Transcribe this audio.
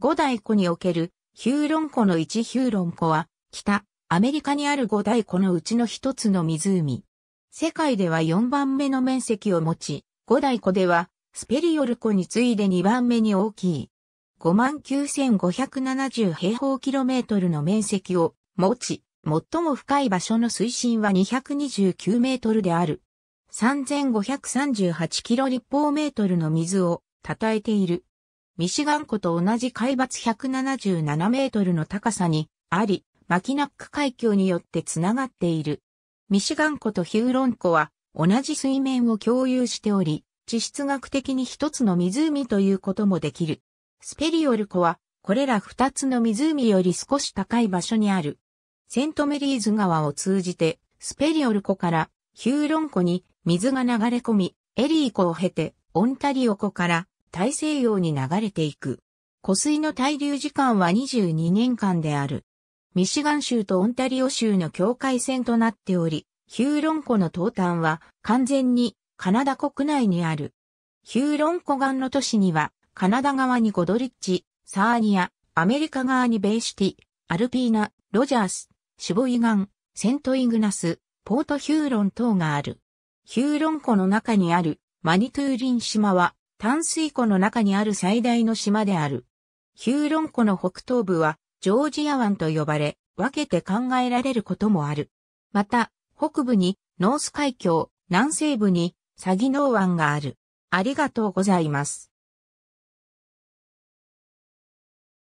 五大湖におけるヒューロン湖の一ヒューロン湖は、北、アメリカにある五大湖のうちの一つの湖。世界では4番目の面積を持ち、五大湖では、スペリオル湖に次いで2番目に大きい。59,570平方キロメートルの面積を持ち、最も深い場所の水深は229メートルである。3538キロ立方メートルの水をたたえている。ミシガン湖と同じ海抜177メートルの高さにあり、マキナック海峡によってつながっている。ミシガン湖とヒューロン湖は同じ水面を共有しており、地質学的に一つの湖ということもできる。スペリオル湖はこれら二つの湖より少し高い場所にある。セントメリーズ川を通じてスペリオル湖からヒューロン湖に水が流れ込み、エリー湖を経てオンタリオ湖から大西洋に流れていく。湖水の滞留時間は22年間である。ミシガン州とオンタリオ州の境界線となっており、ヒューロン湖の東端は完全にカナダ国内にある。ヒューロン湖岸の都市には、カナダ側にゴドリッジ、サーニア、アメリカ側にベイシティ、アルピーナ、ロジャース、シボイガン、セントイグナス、ポートヒューロン等がある。ヒューロン湖の中にあるマニトゥーリン島は淡水湖の中にある最大の島である。ヒューロン湖の北東部は、ジョージア湾と呼ばれ、分けて考えられることもある。また、北部にノース海峡、南西部にサギノー湾がある。ありがとうございます。